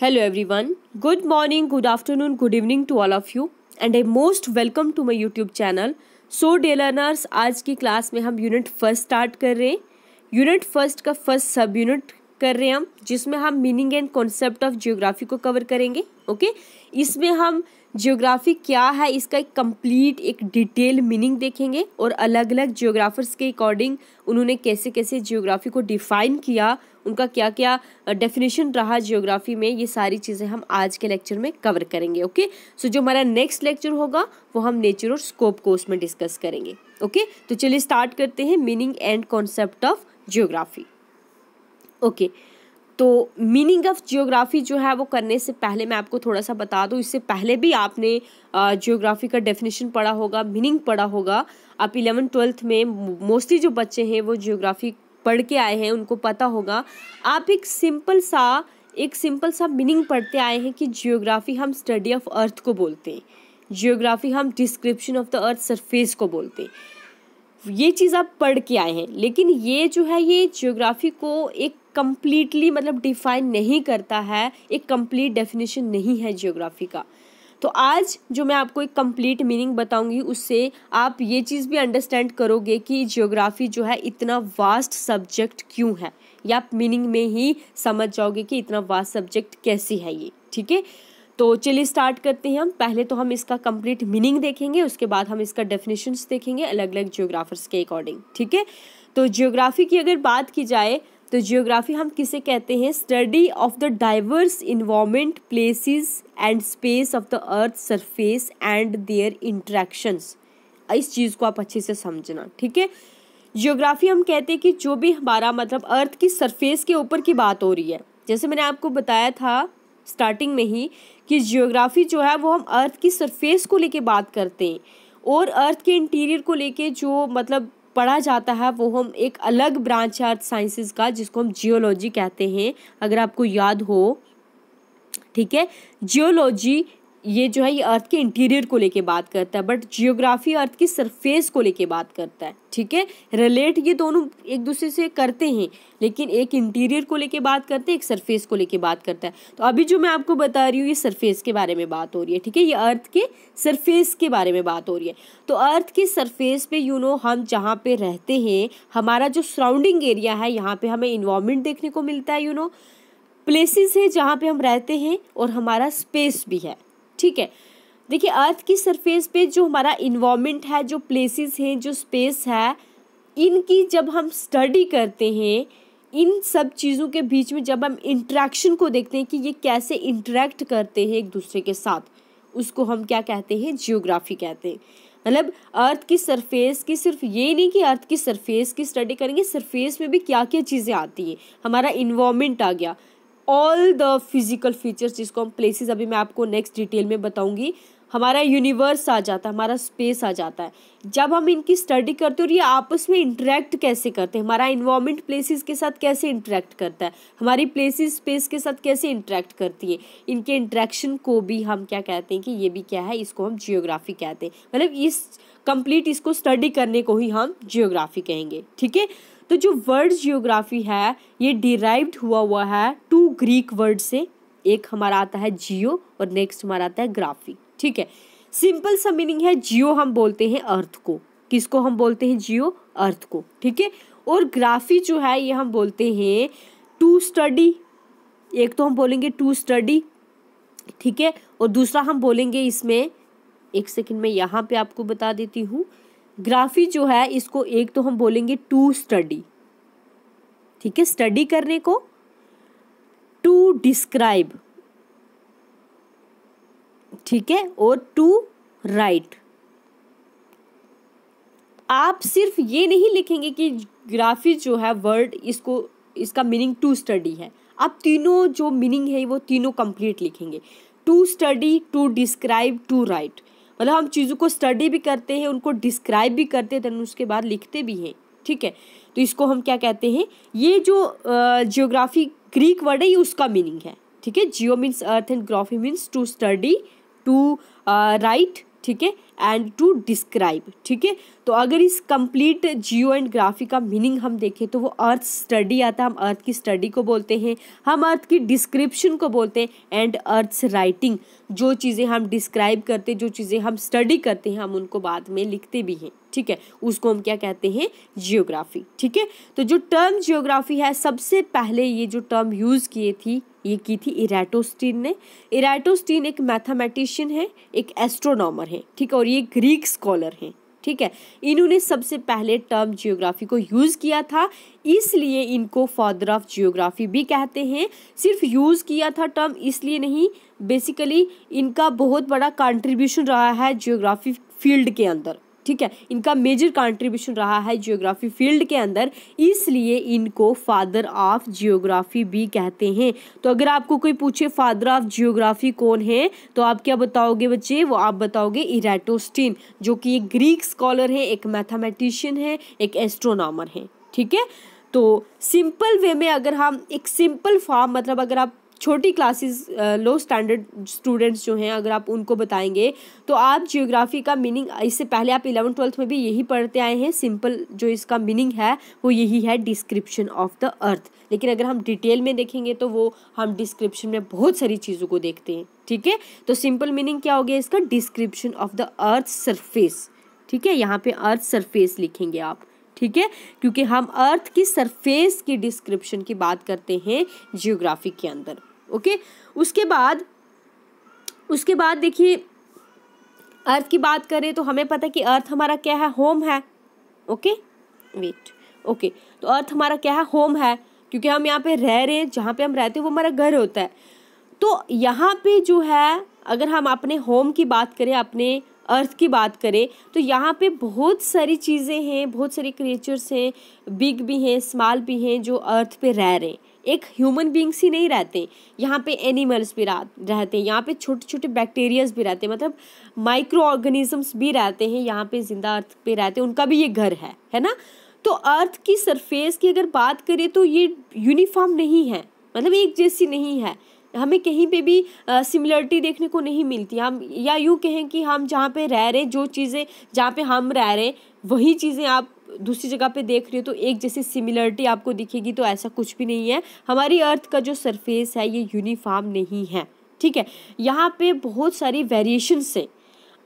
Hello everyone. Good morning good afternoon good evening to all of you and a most welcome to my YouTube channel so dear learners आज की class में हम unit first start कर रहे हैं unit first का first sub unit कर रहे हैं हम जिसमें हम meaning and concept of geography को कवर करेंगे ओके इसमें हम जियोग्राफी क्या है इसका एक कंप्लीट एक डिटेल मीनिंग देखेंगे और अलग अलग जियोग्राफर्स के अकॉर्डिंग उन्होंने कैसे कैसे जियोग्राफी को डिफाइन किया उनका क्या क्या डेफिनेशन रहा जियोग्राफी में ये सारी चीज़ें हम आज के लेक्चर में कवर करेंगे ओके सो जो हमारा नेक्स्ट लेक्चर होगा वो हम नेचर और स्कोप कोर्स में डिस्कस करेंगे ओके तो चलिए स्टार्ट करते हैं meaning and concept of geography okay तो मीनिंग ऑफ जियोग्राफी जो है वो करने से पहले मैं आपको थोड़ा सा बता दूँ इससे पहले भी आपने जियोग्राफी का डेफिनेशन पढ़ा होगा मीनिंग पढ़ा होगा आप इलेवन ट्वेल्थ में मोस्टली जो बच्चे हैं वो जियोग्राफी पढ़ के आए हैं उनको पता होगा आप एक सिंपल सा एक सिंपल सा मीनिंग पढ़ते आए हैं कि जियोग्राफी हम स्टडी ऑफ अर्थ को बोलते हैं जियोग्राफी हम description of the earth surface को बोलते हैं ये चीज़ आप पढ़ के आए हैं लेकिन ये जो है ये जियोग्राफी को एक कम्प्लीटली मतलब डिफाइन नहीं करता है एक कम्प्लीट डेफिनेशन नहीं है जियोग्राफी का तो आज जो मैं आपको एक कंप्लीट मीनिंग बताऊंगी उससे आप ये चीज़ भी अंडरस्टैंड करोगे कि जियोग्राफी जो है इतना वास्ट सब्जेक्ट क्यों है या आप मीनिंग में ही समझ जाओगे कि इतना वास्ट सब्जेक्ट कैसी है ये ठीक है तो चलिए स्टार्ट करते हैं हम पहले तो हम इसका कंप्लीट मीनिंग देखेंगे उसके बाद हम इसका डेफिनेशंस देखेंगे अलग अलग जियोग्राफर्स के अकॉर्डिंग ठीक है तो जियोग्राफी की अगर बात की जाए तो जियोग्राफी हम किसे कहते हैं study of the diverse environment places and space of the earth surface and their interactions इस चीज़ को आप अच्छे से समझना ठीक है जियोग्राफी हम कहते हैं कि जो भी हमारा मतलब अर्थ की सरफेस के ऊपर की बात हो रही है जैसे मैंने आपको बताया था स्टार्टिंग में ही कि जियोग्राफी जो है वो हम अर्थ की सरफेस को लेके बात करते हैं और अर्थ के इंटीरियर को लेके जो मतलब पढ़ा जाता है वो हम एक अलग ब्रांच है अर्थ साइंसिस का जिसको हम जियोलॉजी कहते हैं अगर आपको याद हो ठीक है जियोलॉजी ये जो है ये अर्थ के इंटीरियर को लेके बात करता है बट जियोग्राफी अर्थ की सरफेस को लेके बात करता है ठीक है रिलेट ये दोनों एक दूसरे से करते हैं लेकिन एक इंटीरियर को लेके बात करते हैं एक सरफेस को लेके बात करता है तो अभी जो मैं आपको बता रही हूँ ये सरफेस के बारे में बात हो रही है ठीक है ये अर्थ के सरफेस के बारे में बात हो रही है तो अर्थ के सरफेस पे यू नो हम जहाँ पे रहते हैं हमारा जो सराउंडिंग एरिया है यहाँ पे हमें इन्वामेंट देखने को मिलता है यू नो प्लेसेस है जहाँ पे हम रहते हैं और हमारा स्पेस भी है ठीक है देखिए अर्थ की सरफेस पे जो हमारा इन्वामेंट है जो प्लेसेस हैं जो स्पेस है इनकी जब हम स्टडी करते हैं इन सब चीज़ों के बीच में जब हम इंट्रैक्शन को देखते हैं कि ये कैसे इंट्रैक्ट करते हैं एक दूसरे के साथ उसको हम क्या कहते हैं जियोग्राफी कहते हैं मतलब अर्थ की सरफेस की सिर्फ ये नहीं कि अर्थ की सरफेस की स्टडी करेंगे सरफेस में भी क्या क्या चीज़ें आती हैं हमारा इन्वामेंट आ गया ऑल द फिजिकल फीचर्स जिसको हम प्लेसेस अभी मैं आपको नेक्स्ट डिटेल में बताऊंगी हमारा यूनिवर्स आ जाता है हमारा स्पेस आ जाता है जब हम इनकी स्टडी करते हैं और ये आपस में इंटरेक्ट कैसे करते हैं हमारा इन्वामेंट प्लेसेस के साथ कैसे इंटरेक्ट करता है हमारी प्लेसेस स्पेस के साथ कैसे इंटरेक्ट करती है इनके इंट्रैक्शन को भी हम क्या कहते हैं कि ये भी क्या है इसको हम जियोग्राफी कहते हैं मतलब इस कंप्लीट इसको स्टडी करने को ही हम जियोग्राफी कहेंगे ठीक है तो जो वर्ड जियोग्राफी है ये डिराइव्ड हुआ हुआ है टू ग्रीक वर्ड से एक हमारा आता है जियो और नेक्स्ट हमारा आता है ग्राफी ठीक है सिंपल सा मीनिंग है जियो हम बोलते हैं अर्थ को किसको हम बोलते हैं जियो अर्थ को ठीक है और ग्राफी जो है ये हम बोलते हैं टू स्टडी एक तो हम बोलेंगे टू स्टडी ठीक है और दूसरा हम बोलेंगे इसमें एक सेकंड में यहाँ पे आपको बता देती हूँ ग्राफी जो है इसको एक तो हम बोलेंगे टू स्टडी ठीक है स्टडी करने को टू डिस्क्राइब ठीक है और टू राइट आप सिर्फ ये नहीं लिखेंगे कि ग्राफी जो है वर्ड इसको इसका मीनिंग टू स्टडी है आप तीनों जो मीनिंग है वो तीनों कंप्लीट लिखेंगे to study to describe to write मतलब हम चीज़ों को स्टडी भी करते हैं उनको डिस्क्राइब भी करते हैं देन उसके बाद लिखते भी हैं ठीक है तो इसको हम क्या कहते हैं ये जो जियोग्राफी ग्रीक वर्ड है ये उसका मीनिंग है ठीक है geo means earth and graphy means to study to write ठीक है एंड टू डिस्क्राइब ठीक है तो अगर इस कंप्लीट जियो एंड ग्राफी का मीनिंग हम देखें तो वो अर्थ स्टडी आता है हम अर्थ की स्टडी को बोलते हैं हम अर्थ की डिस्क्रिप्शन को बोलते हैं एंड अर्थ्स राइटिंग जो चीज़ें हम डिस्क्राइब करते जो चीज़ें हम स्टडी करते हैं हम उनको बाद में लिखते भी हैं ठीक है उसको हम क्या कहते हैं जियोग्राफी ठीक है तो जो टर्म जियोग्राफी है सबसे पहले ये जो टर्म यूज़ किए थी ये की थी इराटोस्टीन ने इराटोस्टीन एक मैथमेटिशियन है एक एस्ट्रोनॉमर है ठीक है और ये ग्रीक स्कॉलर हैं ठीक है इन्होंने सबसे पहले टर्म जियोग्राफी को यूज़ किया था इसलिए इनको फादर ऑफ जियोग्राफी भी कहते हैं सिर्फ यूज़ किया था टर्म इसलिए नहीं बेसिकली इनका बहुत बड़ा कंट्रीब्यूशन रहा है जियोग्राफी फील्ड के अंदर ठीक है इनका मेजर कंट्रीब्यूशन रहा है जियोग्राफी फील्ड के अंदर इसलिए इनको फादर ऑफ जियोग्राफी भी कहते हैं तो अगर आपको कोई पूछे फादर ऑफ जियोग्राफी कौन है तो आप क्या बताओगे बच्चे वो आप बताओगे इराटोस्टीन जो कि एक ग्रीक स्कॉलर है एक मैथमेटिशियन है एक एस्ट्रोनॉमर है ठीक है तो सिंपल वे में अगर हम एक सिंपल फॉर्म मतलब अगर आप छोटी क्लासेस लो स्टैंडर्ड स्टूडेंट्स जो हैं अगर आप उनको बताएंगे तो आप जियोग्राफी का मीनिंग इससे पहले आप इलेवन ट्वेल्थ में भी यही पढ़ते आए हैं सिंपल जो इसका मीनिंग है वो यही है डिस्क्रिप्शन ऑफ द अर्थ लेकिन अगर हम डिटेल में देखेंगे तो वो हम डिस्क्रिप्शन में बहुत सारी चीज़ों को देखते हैं ठीक है तो सिंपल मीनिंग क्या हो गया इसका description of the earth surface ठीक है यहाँ पे अर्थ सरफेस लिखेंगे आप ठीक है क्योंकि हम अर्थ की सरफेस की डिस्क्रिप्शन की बात करते हैं जियोग्राफी के अंदर ओके उसके बाद उसके बाद देखिए अर्थ की बात करें तो हमें पता है कि अर्थ हमारा क्या है होम है ओके वेट ओके तो अर्थ हमारा क्या है होम है क्योंकि हम यहाँ पे रह रहे हैं जहाँ पे हम रहते हैं वो हमारा घर होता है तो यहाँ पे जो है अगर हम अपने होम की बात करें अपने अर्थ की बात करें तो यहाँ पे बहुत सारी चीज़ें हैं बहुत सारे क्रिएचर्स हैं बिग भी हैं स्मॉल भी हैं जो अर्थ पे रह रहे हैं एक ह्यूमन बींग्स ही नहीं रहते यहाँ पे एनिमल्स मतलब भी रहते हैं यहाँ पे छोटे छोटे बैक्टीरियाज भी रहते हैं मतलब माइक्रो ऑर्गेनिजम्स भी रहते हैं यहाँ पे जिंदा अर्थ पे रहते हैं उनका भी ये घर है है ना तो अर्थ की सरफेस की अगर बात करें तो ये यूनिफॉर्म नहीं है मतलब एक जैसी नहीं है हमें कहीं पे भी सिमिलरिटी देखने को नहीं मिलती हम या यूँ कहें कि हम जहाँ पे रह रहे जो चीज़ें जहाँ पे हम रह रहे वही चीज़ें आप दूसरी जगह पे देख रहे हो तो एक जैसी सिमिलरिटी आपको दिखेगी तो ऐसा कुछ भी नहीं है हमारी अर्थ का जो सरफेस है ये यूनिफॉर्म नहीं है ठीक है यहाँ पे बहुत सारी वेरिएशन हैं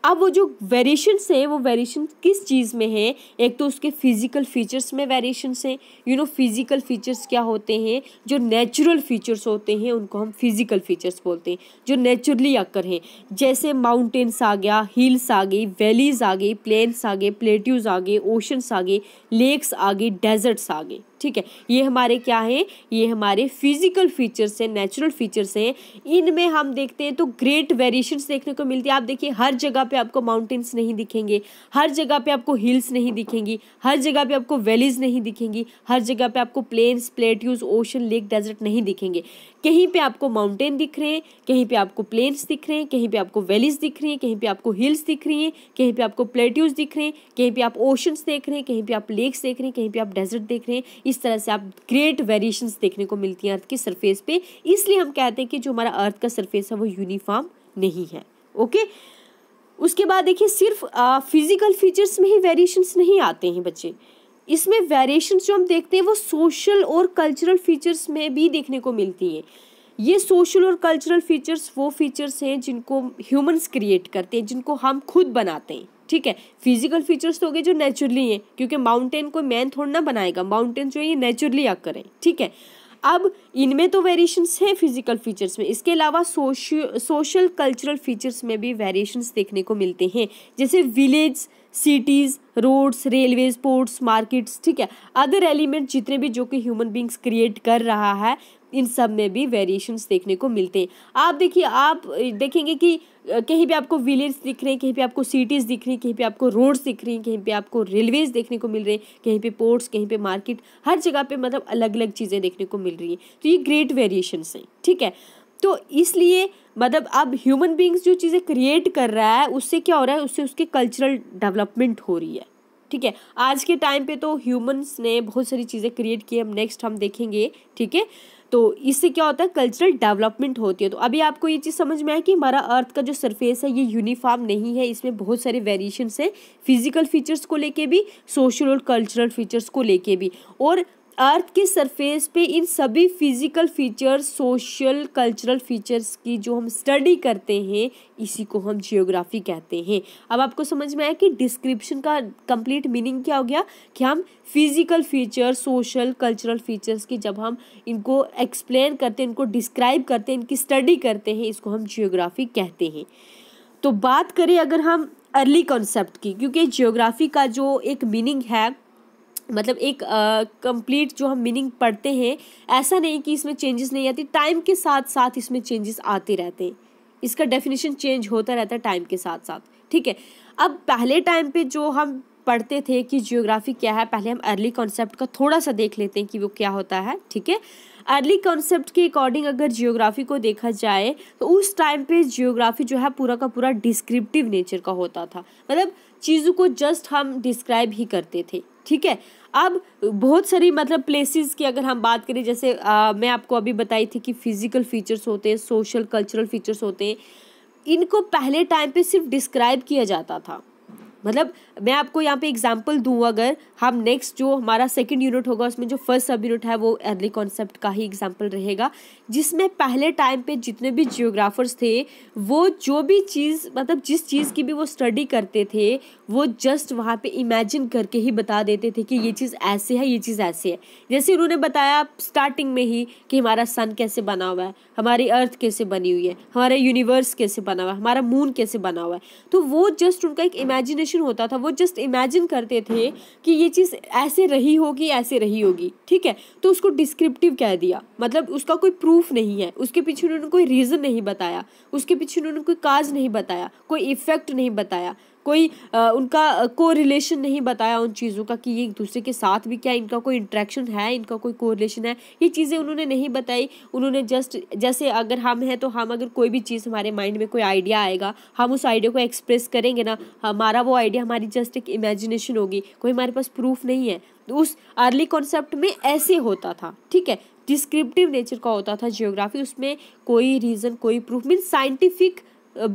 अब वो जो वेरिएशंस हैं वो वेरिएशन किस चीज़ में है एक तो उसके फिजिकल फीचर्स में वेरिएशंस हैं यू नो फिजिकल फीचर्स क्या होते हैं जो नेचुरल फीचर्स होते हैं उनको हम फिजिकल फीचर्स बोलते हैं जो नेचुरली आकर हैं जैसे माउंटेन्स आ गया हिल्स आ गई वैलीज आ गई प्लेन्स आ गए प्लेट्यूज़ आ गए ओशंस आ गए लेक्स आ गए डेजर्ट्स आ गए ठीक है ये हमारे क्या है ये हमारे फिजिकल फीचर्स हैं नेचुरल फीचर्स हैं इनमें हम देखते हैं तो ग्रेट वेरिएशन देखने को मिलती है आप देखिए हर जगह पे आपको माउंटेन्स नहीं दिखेंगे हर जगह पे आपको हिल्स नहीं दिखेंगी हर जगह पे आपको वैलीज नहीं दिखेंगी हर जगह पे आपको plains plateaus ocean lake desert नहीं दिखेंगे कहीं पे आपको माउंटेन दिख रहे हैं कहीं पे आपको प्लेन्स दिख रहे हैं कहीं पे आपको वैलीज दिख रही हैं कहीं पे आपको हिल्स दिख रही हैं कहीं पे आपको प्लेट्यूज दिख रहे हैं कहीं पे आप ओशंस देख रहे हैं कहीं पे आप लेक्स देख रहे हैं कहीं पे आप डेजर्ट देख रहे हैं इस तरह से आप ग्रेट वेरिएशन देखने को मिलती हैं अर्थ की सरफेस पर इसलिए हम कहते हैं कि जो हमारा अर्थ का सरफेस है वो यूनिफॉर्म नहीं है ओके उसके बाद देखिए सिर्फ फिजिकल फीचर्स में ही वेरिएशंस नहीं आते हैं बच्चे इसमें वेरिएशन जो हम देखते हैं वो सोशल और कल्चरल फीचर्स में भी देखने को मिलती हैं ये सोशल और कल्चरल फीचर्स वो फीचर्स हैं जिनको ह्यूमंस क्रिएट करते हैं जिनको हम खुद बनाते हैं ठीक है फिजिकल फीचर्स तो हो गए जो नेचुरली हैं क्योंकि माउंटेन को मैन थोड़ा ना बनाएगा माउंटेन जो है ये नेचुरली आकर है ठीक है अब इनमें तो वेरिएशंस हैं फिजिकल फीचर्स में इसके अलावा सोशल सोशल कल्चरल फीचर्स में भी वेरिएशंस देखने को मिलते हैं जैसे village cities roads railways ports markets ठीक है अदर एलिमेंट जितने भी जो कि ह्यूमन बींग्स क्रिएट कर रहा है इन सब में भी वेरिएशंस देखने को मिलते हैं आप देखिए आप देखेंगे कि कहीं भी आपको विलेज दिख रहे हैं कहीं पे आपको सिटीज़ दिख रही हैं कहीं पे आपको रोड्स दिख रही हैं कहीं पे आपको रेलवेज देखने को मिल रहे हैं कहीं पे पोर्ट्स कहीं पे मार्केट हर जगह पे मतलब अलग अलग चीज़ें देखने को मिल रही हैं तो ये ग्रेट वेरिएशंस हैं ठीक है तो इसलिए मतलब अब ह्यूमन बींग्स जो चीज़ें क्रिएट कर रहा है उससे क्या हो रहा है उससे उसके कल्चरल डेवलपमेंट हो रही है ठीक है आज के टाइम पे तो ह्यूमंस ने बहुत सारी चीज़ें क्रिएट की हम नेक्स्ट हम देखेंगे ठीक है तो इससे क्या होता है कल्चरल डेवलपमेंट होती है तो अभी आपको ये चीज़ समझ में आए कि हमारा अर्थ का जो सरफेस है ये यूनिफॉर्म नहीं है इसमें बहुत सारे वेरिएशन हैं फिजिकल फीचर्स को लेके भी सोशल और कल्चरल फीचर्स को लेके भी और अर्थ के सरफेस पे इन सभी physical features social cultural features की जो हम स्टडी करते हैं इसी को हम जियोग्राफी कहते हैं अब आपको समझ में आया कि डिस्क्रिप्शन का कंप्लीट मीनिंग क्या हो गया कि हम physical feature social cultural features की जब हम इनको एक्सप्लेन करते हैं इनको डिस्क्राइब करते हैं इनकी स्टडी करते हैं इसको हम जियोग्राफी कहते हैं तो बात करें अगर हम अर्ली कॉन्सेप्ट की क्योंकि जियोग्राफी का जो एक मीनिंग है मतलब एक कंप्लीट जो हम मीनिंग पढ़ते हैं ऐसा नहीं कि इसमें चेंजेस नहीं आती टाइम के साथ साथ इसमें चेंजेस आते रहते हैं इसका डेफिनेशन चेंज होता रहता है टाइम के साथ साथ ठीक है अब पहले टाइम पे जो हम पढ़ते थे कि जियोग्राफी क्या है पहले हम अर्ली कॉन्सेप्ट का थोड़ा सा देख लेते हैं कि वो क्या होता है ठीक है अर्ली कॉन्सेप्ट के अकॉर्डिंग अगर जियोग्राफी को देखा जाए तो उस टाइम पे जियोग्राफी जो है पूरा का पूरा डिस्क्रिप्टिव नेचर का होता था मतलब चीज़ों को जस्ट हम डिस्क्राइब ही करते थे ठीक है अब बहुत सारी मतलब प्लेसेस की अगर हम बात करें जैसे आ, मैं आपको अभी बताई थी कि फिज़िकल फीचर्स होते हैं सोशल कल्चरल फीचर्स होते हैं इनको पहले टाइम पे सिर्फ डिस्क्राइब किया जाता था मतलब मैं आपको यहाँ पे एग्जाम्पल दूँ अगर हम नेक्स्ट जो हमारा सेकेंड यूनिट होगा उसमें जो फर्स्ट सब यूनिट है वो अर्ली कॉन्सेप्ट का ही एग्जाम्पल रहेगा जिसमें पहले टाइम पे जितने भी जियोग्राफर्स थे वो जो भी चीज़ मतलब जिस चीज़ की भी वो स्टडी करते थे वो जस्ट वहाँ पर इमेजिन करके ही बता देते थे कि ये चीज़ ऐसे है ये चीज़ ऐसे है जैसे उन्होंने बताया स्टार्टिंग में ही कि हमारा सन कैसे बना हुआ है हमारी अर्थ कैसे बनी हुई है हमारा यूनिवर्स कैसे बना हुआ है हमारा मून कैसे बना हुआ है तो वो जस्ट उनका एक इमेजिनेशन इमेजिनेशन होता था वो जस्ट इमेजिन करते थे कि ये चीज़ ऐसे रही होगी ऐसे रही होगी ठीक है तो उसको डिस्क्रिप्टिव कह दिया मतलब उसका कोई प्रूफ नहीं है उसके पीछे उन्होंने कोई रीज़न नहीं बताया उसके पीछे उन्होंने कोई काज नहीं बताया कोई इफेक्ट नहीं बताया कोई आ, उनका को रिलेशन नहीं बताया उन चीज़ों का कि ये एक दूसरे के साथ भी क्या इनका कोई इंट्रैक्शन है इनका कोई को रिलेशन है ये चीज़ें उन्होंने नहीं बताई उन्होंने जस्ट जैसे अगर हम हैं तो हम अगर कोई भी चीज़ हमारे माइंड में कोई आइडिया आएगा हम उस आइडिया को एक्सप्रेस करेंगे ना हमारा वो आइडिया हमारी जस्ट एक इमेजिनेशन होगी कोई हमारे पास प्रूफ नहीं है तो उस अर्ली कॉन्सेप्ट में ऐसे होता था ठीक है डिस्क्रिप्टिव नेचर का होता था जियोग्राफी उसमें कोई रीज़न कोई प्रूफ मीन साइंटिफिक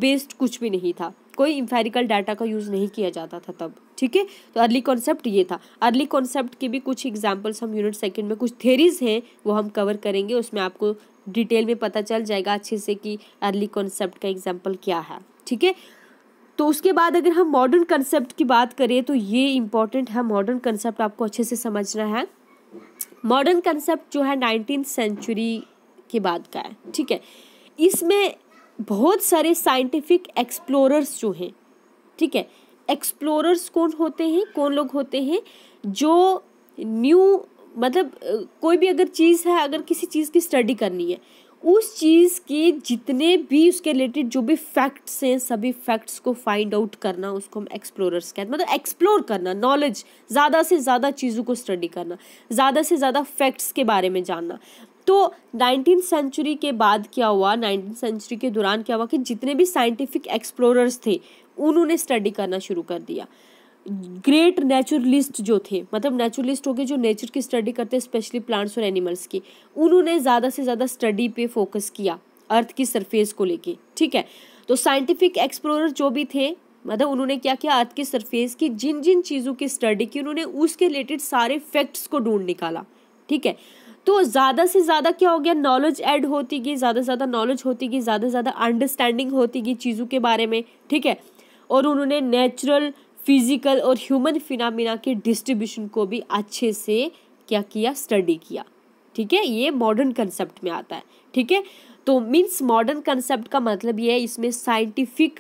बेस्ड कुछ भी नहीं था कोई इम्फेरिकल डाटा का यूज़ नहीं किया जाता था तब ठीक है तो अर्ली कॉन्सेप्ट ये था अर्ली कॉन्सेप्ट के भी कुछ एग्जाम्पल्स हम यूनिट सेकेंड में कुछ थेरीज हैं वो हम कवर करेंगे उसमें आपको डिटेल में पता चल जाएगा अच्छे से कि अर्ली कॉन्सेप्ट का एग्जाम्पल क्या है ठीक है तो उसके बाद अगर हम मॉडर्न कंसेप्ट की बात करें तो ये इम्पॉर्टेंट है मॉडर्न कंसेप्ट आपको अच्छे से समझना है मॉडर्न कंसेप्ट जो है नाइनटीन सेंचुरी के बाद का है ठीक है इसमें बहुत सारे साइंटिफिक एक्सप्लोरर्स जो हैं ठीक है एक्सप्लोरर्स कौन होते हैं कौन लोग होते हैं जो न्यू मतलब कोई भी अगर चीज़ है अगर किसी चीज़ की स्टडी करनी है उस चीज़ के जितने भी उसके रिलेटेड जो भी फैक्ट्स हैं सभी फैक्ट्स को फाइंड आउट करना उसको हम एक्सप्लोरर्स कहते हैं मतलब एक्सप्लोर करना नॉलेज ज़्यादा से ज़्यादा चीज़ों को स्टडी करना ज़्यादा से ज़्यादा फैक्ट्स के बारे में जानना तो नाइनटीन सेंचुरी के बाद क्या हुआ नाइनटीन सेंचुरी के दौरान क्या हुआ कि जितने भी साइंटिफिक एक्सप्लोरर्स थे उन्होंने स्टडी करना शुरू कर दिया ग्रेट नेचुरलिस्ट जो थे मतलब नेचुरलिस्ट हो गए जो नेचर की स्टडी करते हैं स्पेशली प्लांट्स और एनिमल्स की उन्होंने ज़्यादा से ज़्यादा स्टडी पे फोकस किया अर्थ की सरफेस को लेके ठीक है तो साइंटिफिक एक्सप्लोरर जो भी थे मतलब उन्होंने क्या किया अर्थ की सरफेस की जिन जिन चीज़ों की स्टडी की उन्होंने उसके रिलेटेड सारे फैक्ट्स को ढूंढ निकाला ठीक है तो ज़्यादा से ज़्यादा क्या हो गया नॉलेज ऐड होती गई ज़्यादा से ज़्यादा नॉलेज होती गई ज़्यादा से ज़्यादा अंडरस्टैंडिंग होती गई चीज़ों के बारे में ठीक है और उन्होंने नेचुरल फिजिकल और ह्यूमन फिनामिना के डिस्ट्रीब्यूशन को भी अच्छे से क्या किया स्टडी किया ठीक है ये मॉडर्न कंसेप्ट में आता है ठीक है तो मीन्स मॉडर्न कंसेप्ट का मतलब ये है इसमें साइंटिफिक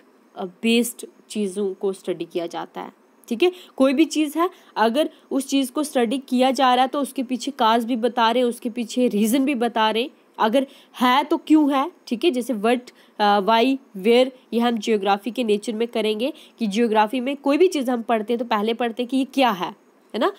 बेस्ड चीज़ों को स्टडी किया जाता है ठीक है कोई भी चीज़ है अगर उस चीज़ को स्टडी किया जा रहा है तो उसके पीछे काज भी बता रहे उसके पीछे रीज़न भी बता रहे अगर है तो क्यों है ठीक है जैसे वट वाई वेयर ये हम जियोग्राफी के नेचर में करेंगे कि जियोग्राफी में कोई भी चीज़ हम पढ़ते हैं तो पहले पढ़ते हैं कि ये क्या है है ना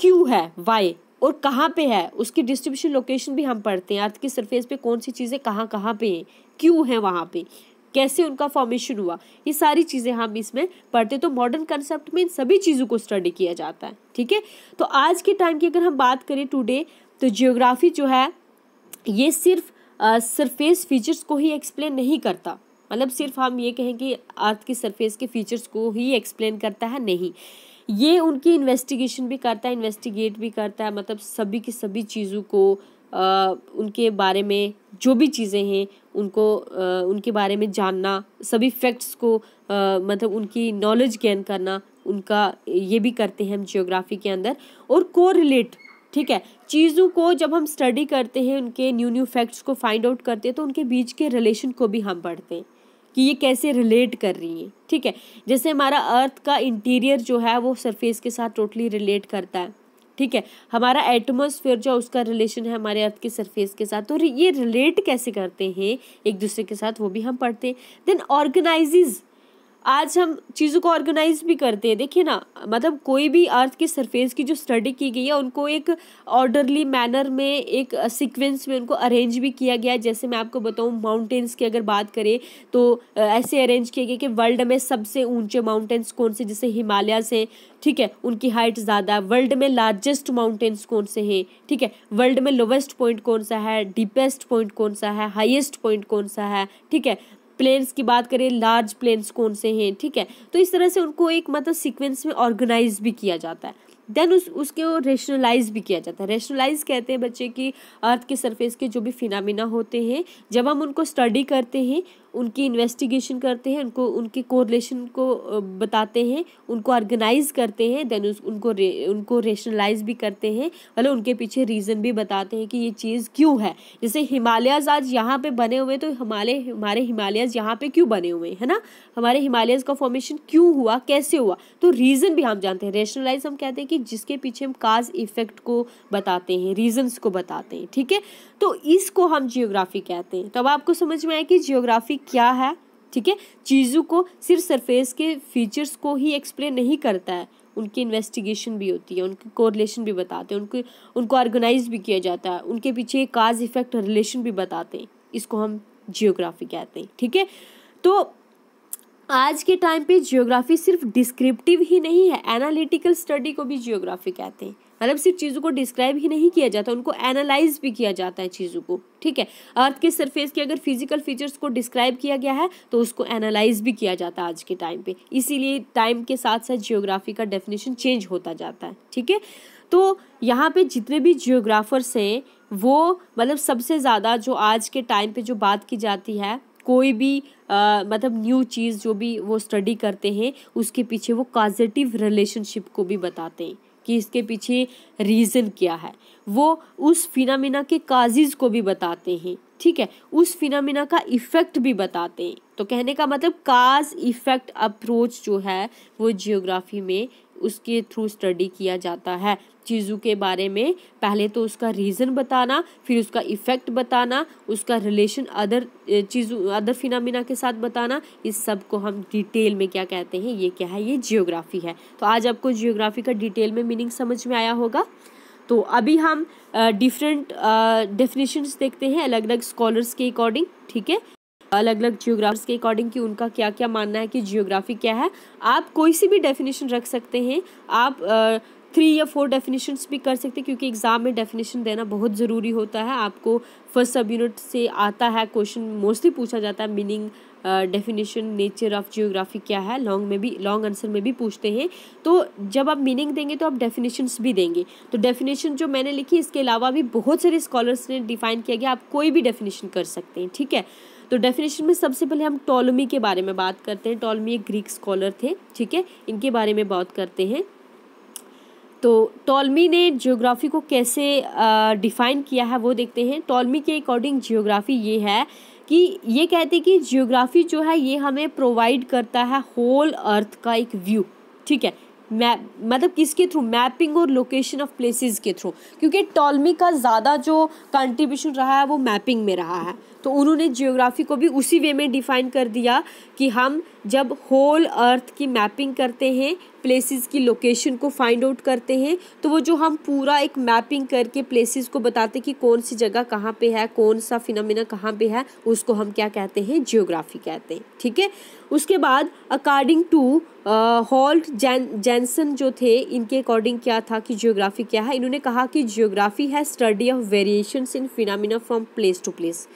क्यों है वाई और कहाँ पे है उसकी डिस्ट्रीब्यूशन लोकेशन भी हम पढ़ते हैं अर्थ की सरफेस पे कौन सी चीज़ें कहाँ कहाँ पे हैं क्यों है वहाँ पे कैसे उनका फॉर्मेशन हुआ ये सारी चीज़ें हम इसमें पढ़ते तो मॉडर्न कंसेप्ट में इन सभी चीज़ों को स्टडी किया जाता है ठीक है तो आज के टाइम की अगर हम बात करें टुडे तो जियोग्राफी जो है ये सिर्फ सरफेस फीचर्स को ही एक्सप्लेन नहीं करता मतलब सिर्फ हम ये कहें कि अर्थ की सरफेस के फीचर्स को ही एक्सप्लेन करता है नहीं ये उनकी इन्वेस्टिगेशन भी करता है इन्वेस्टिगेट भी करता है मतलब सभी की सभी चीज़ों को आ, उनके बारे में जो भी चीज़ें हैं उनको उनके बारे में जानना सभी फैक्ट्स को मतलब उनकी नॉलेज गेन करना उनका ये भी करते हैं हम जियोग्राफी के अंदर और को रिलेट ठीक है चीज़ों को जब हम स्टडी करते हैं उनके न्यू न्यू फैक्ट्स को फाइंड आउट करते हैं तो उनके बीच के रिलेशन को भी हम पढ़ते हैं कि ये कैसे रिलेट कर रही हैं ठीक है जैसे हमारा अर्थ का इंटीरियर जो है वो सरफेस के साथ टोटली रिलेट करता है ठीक है हमारा एटमोसफेयर जो उसका रिलेशन है हमारे अर्थ के सरफेस के साथ और तो ये रिलेट कैसे करते हैं एक दूसरे के साथ वो भी हम पढ़ते हैं देन ऑर्गेनाइजीज आज हम चीज़ों को ऑर्गेनाइज भी करते हैं देखिए ना मतलब कोई भी अर्थ के सरफेस की जो स्टडी की गई है उनको एक ऑर्डरली मैनर में एक सीक्वेंस में उनको अरेंज भी किया गया है जैसे मैं आपको बताऊँ माउंटेन्स की अगर बात करें तो ऐसे अरेंज किए गए कि वर्ल्ड में सबसे ऊंचे माउंटेन्स कौन से जैसे हिमालय हैं ठीक है उनकी हाइट ज़्यादा है वर्ल्ड में लार्जेस्ट माउंटेन्स कौन से हैं ठीक है वर्ल्ड में लोवेस्ट पॉइंट कौन सा है डीपेस्ट पॉइंट कौन सा है हाइएस्ट पॉइंट कौन सा है ठीक है प्लेन्स की बात करें लार्ज प्लेन्स कौन से हैं ठीक है तो इस तरह से उनको एक मतलब सीक्वेंस में ऑर्गेनाइज भी किया जाता है देन उस वो रेशनलाइज भी किया जाता है रेशनलाइज कहते हैं बच्चे की अर्थ के सरफेस के जो भी फिनामिना होते हैं जब हम उनको स्टडी करते हैं उनकी इन्वेस्टिगेशन करते हैं उनको उनके कोरिलेशन को बताते हैं उनको ऑर्गेनाइज करते हैं देन उनको रे, उनको रेशनलाइज भी करते हैं मतलब उनके पीछे रीज़न भी बताते हैं कि ये चीज़ क्यों है जैसे हिमालयाज आज यहाँ पे बने हुए तो हमारे हमारे हिमालयाज यहाँ पे क्यों बने हुए है ना हमारे हिमालयाज का फॉर्मेशन क्यों हुआ कैसे हुआ तो रीज़न भी हम जानते हैं रेशनलाइज हम कहते हैं कि जिसके पीछे हम काज इफेक्ट को बताते हैं रीजन्स को बताते हैं ठीक है तो इसको हम जियोग्राफी कहते हैं तब अब आपको समझ में आया कि जियोग्राफी क्या है ठीक है चीज़ों को सिर्फ सरफेस के फीचर्स को ही एक्सप्लेन नहीं करता है उनकी इन्वेस्टिगेशन भी होती है उनकी कोरिलेशन भी बताते हैं उनके उनको ऑर्गेनाइज भी किया जाता है उनके पीछे काज इफेक्ट रिलेशन भी बताते हैं इसको हम जियोग्राफी कहते हैं ठीक है तो आज के टाइम पे जियोग्राफी सिर्फ डिस्क्रिप्टिव ही नहीं है एनालिटिकल स्टडी को भी जियोग्राफी कहते हैं मतलब सिर्फ चीज़ों को डिस्क्राइब ही नहीं किया जाता उनको एनालाइज भी किया जाता है चीज़ों को ठीक है अर्थ के सरफेस के अगर फिजिकल फीचर्स को डिस्क्राइब किया गया है तो उसको एनालाइज भी किया जाता है आज के टाइम पे इसीलिए टाइम के साथ साथ जियोग्राफी का डेफिनेशन चेंज होता जाता है ठीक है तो यहाँ पे जितने भी जियोग्राफर्स हैं वो मतलब सबसे ज़्यादा जो आज के टाइम पे जो बात की जाती है कोई भी आ, मतलब न्यू चीज़ जो भी वो स्टडी करते हैं उसके पीछे वो पॉजिटिव रिलेशनशिप को भी बताते हैं कि इसके पीछे रीज़न क्या है वो उस फिनमिना के काजिज़ को भी बताते हैं ठीक है उस फिनामिना का इफ़ेक्ट भी बताते हैं तो कहने का मतलब काज इफ़ेक्ट अप्रोच जो है वो जियोग्राफी में उसके थ्रू स्टडी किया जाता है चीज़ों के बारे में पहले तो उसका रीज़न बताना फिर उसका इफ़ेक्ट बताना उसका रिलेशन अदर चीज़ों अदर फिनमिना के साथ बताना इस सब को हम डिटेल में क्या कहते हैं ये क्या है ये जियोग्राफी है तो आज आपको जियोग्राफी का डिटेल में मीनिंग समझ में आया होगा तो अभी हम डिफरेंट डेफिनेशंस देखते हैं अलग अलग स्कॉलर्स के अकॉर्डिंग ठीक है अलग अलग जियोग्राफर्स के अकॉर्डिंग कि उनका क्या क्या मानना है कि जियोग्राफी क्या है आप कोई सी भी डेफिनेशन रख सकते हैं आप थ्री या फोर डेफिनेशंस भी कर सकते हैं क्योंकि एग्ज़ाम में डेफिनेशन देना बहुत ज़रूरी होता है आपको फर्स्ट सब यूनिट से आता है क्वेश्चन मोस्टली पूछा जाता है meaning definition nature of geography क्या है लॉन्ग में भी लॉन्ग आंसर में भी पूछते हैं तो जब आप मीनिंग देंगे तो आप डेफिनेशंस भी देंगे तो डेफिनेशन जो मैंने लिखी इसके अलावा भी बहुत सारे स्कॉलर्स ने डिफ़ाइन किया गया आप कोई भी डेफिनेशन कर सकते हैं ठीक है तो डेफिनेशन में सबसे पहले हम टोलमी के बारे में बात करते हैं टोलमी एक ग्रीक स्कॉलर थे ठीक है इनके बारे में बात करते हैं तो टोलमी ने जियोग्राफी को कैसे डिफ़ाइन किया है वो देखते हैं टोलमी के अकॉर्डिंग जियोग्राफी ये है कि ये कहते हैं कि जियोग्राफी जो है ये हमें प्रोवाइड करता है होल अर्थ का एक व्यू ठीक है मैप मतलब किसके थ्रू मैपिंग और लोकेशन ऑफ प्लेसेस के थ्रू क्योंकि टॉलमी का ज़्यादा जो कंट्रीब्यूशन रहा है वो मैपिंग में रहा है तो उन्होंने जियोग्राफी को भी उसी वे में डिफ़ाइन कर दिया कि हम जब होल अर्थ की मैपिंग करते हैं प्लेसेस की लोकेशन को फाइंड आउट करते हैं तो वो जो हम पूरा एक मैपिंग करके प्लेसेस को बताते कि कौन सी जगह कहाँ पे है कौन सा फिनमिना कहाँ पे है उसको हम क्या कहते हैं जियोग्राफी कहते हैं ठीक है उसके बाद अकॉर्डिंग टू हॉल्ट जैन जैनसन जो थे इनके अकॉर्डिंग क्या था कि जियोग्राफी क्या है इन्होंने कहा कि जियोग्राफी है study of variation in phenomena from place to place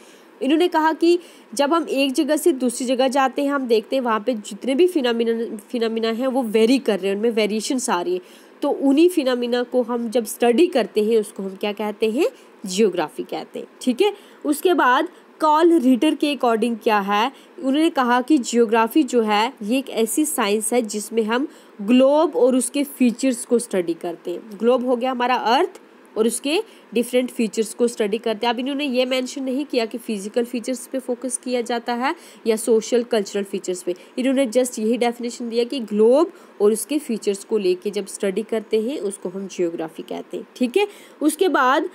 इन्होंने कहा कि जब हम एक जगह से दूसरी जगह जाते हैं हम देखते हैं वहाँ पे जितने भी फिनामिना फिनामिना हैं वो वेरी कर रहे हैं उनमें वेरिएशंस आ रही है तो उन्हीं फिनामिना को हम जब स्टडी करते हैं उसको हम क्या कहते हैं जियोग्राफी कहते हैं ठीक है उसके बाद कॉल रीटर के अकॉर्डिंग क्या है उन्होंने कहा कि जियोग्राफी जो है ये एक ऐसी साइंस है जिसमें हम ग्लोब और उसके फीचर्स को स्टडी करते हैं ग्लोब हो गया हमारा अर्थ और उसके डिफरेंट फीचर्स को स्टडी करते हैं अब इन्होंने ये मेंशन नहीं किया कि फिजिकल फीचर्स पे फोकस किया जाता है या सोशल कल्चरल फीचर्स पे इन्होंने जस्ट यही डेफिनेशन दिया कि ग्लोब और उसके फीचर्स को लेके जब स्टडी करते हैं उसको हम जियोग्राफी कहते हैं ठीक है उसके बाद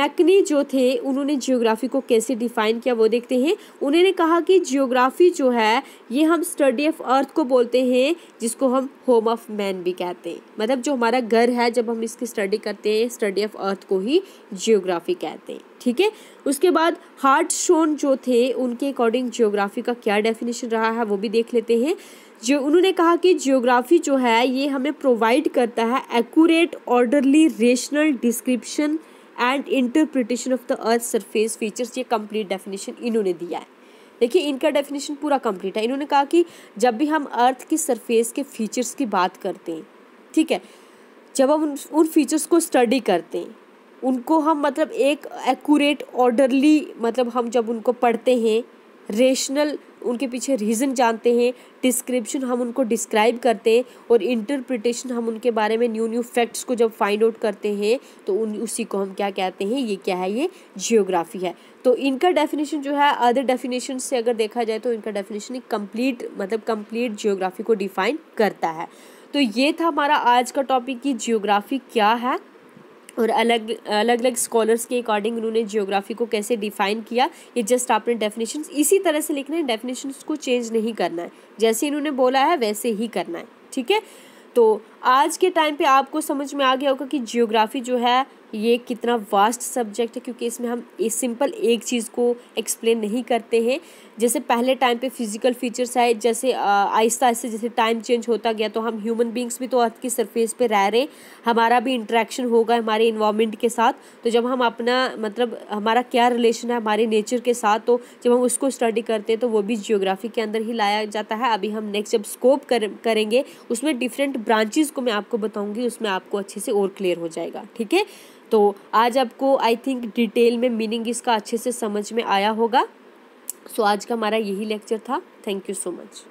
मैकनी जो थे उन्होंने जियोग्राफी को कैसे डिफाइन किया वो देखते हैं उन्होंने कहा कि जियोग्राफी जो है ये हम स्टडी ऑफ अर्थ को बोलते हैं जिसको हम होम ऑफ मैन भी कहते हैं मतलब जो हमारा घर है जब हम इसकी स्टडी करते हैं स्टडी ऑफ अर्थ को ही की जियोग्राफी कहते हैं ठीक है उसके बाद हार्ट स्टोन जो थे उनके अकॉर्डिंग जियोग्राफी का क्या डेफिनेशन रहा है वो भी देख लेते हैं जो उन्होंने कहा कि जियोग्राफी जो है ये हमें प्रोवाइड करता है accurate orderly rational description and interpretation of the earth surface features ये कंप्लीट डेफिनेशन इन्होंने दिया है देखिए इनका डेफिनेशन पूरा कंप्लीट है इन्होंने कहा कि जब भी हम अर्थ की सरफेस के फीचर्स की बात करते हैं ठीक है जब हम उन, उन फीचर्स को स्टडी करते हैं उनको हम मतलब एक एक्यूरेट ऑर्डरली मतलब हम जब उनको पढ़ते हैं रेशनल उनके पीछे रीज़न जानते हैं डिस्क्रिप्शन हम उनको डिस्क्राइब करते हैं और इंटरप्रिटेशन हम उनके बारे में न्यू न्यू फैक्ट्स को जब फाइंड आउट करते हैं तो उन उसी को हम क्या कहते हैं ये क्या है ये जियोग्राफी है तो इनका डेफिनेशन जो है अदर डेफिनेशन से अगर देखा जाए तो इनका डेफिनेशन एक कम्प्लीट मतलब कम्प्लीट जियोग्राफी को डिफाइन करता है तो ये था हमारा आज का टॉपिक कि जियोग्राफी क्या है और अलग अलग अलग स्कॉलर्स के अकॉर्डिंग उन्होंने जियोग्राफी को कैसे डिफाइन किया ये जस्ट आपने डेफिनेशन इसी तरह से लिखना है डेफिनेशन को चेंज नहीं करना है जैसे इन्होंने बोला है वैसे ही करना है ठीक है तो आज के टाइम पे आपको समझ में आ गया होगा कि जियोग्राफ़ी जो है ये कितना वास्ट सब्जेक्ट है क्योंकि इसमें हम ए, सिंपल एक चीज़ को एक्सप्लेन नहीं करते हैं जैसे पहले टाइम पे फिज़िकल फीचर्स आए जैसे आहिस्ता आहिस्ता जैसे टाइम चेंज होता गया तो हम ह्यूमन बींग्स भी तो अर्थ की सरफेस पे रह रहे हैं हमारा भी इंट्रैक्शन होगा हमारे इन्वामेंट के साथ तो जब हम अपना मतलब हमारा क्या रिलेशन है हमारे नेचर के साथ तो जब हम उसको स्टडी करते हैं तो वो भी जियोग्राफी के अंदर ही लाया जाता है अभी हम नेक्स्ट जब स्कोप कर, करेंगे उसमें डिफरेंट ब्रांचेज को मैं आपको बताऊंगी उसमें आपको अच्छे से और क्लियर हो जाएगा ठीक है तो आज आपको आई थिंक डिटेल में मीनिंग इसका अच्छे से समझ में आया होगा सो so, आज का हमारा यही लेक्चर था थैंक यू सो मच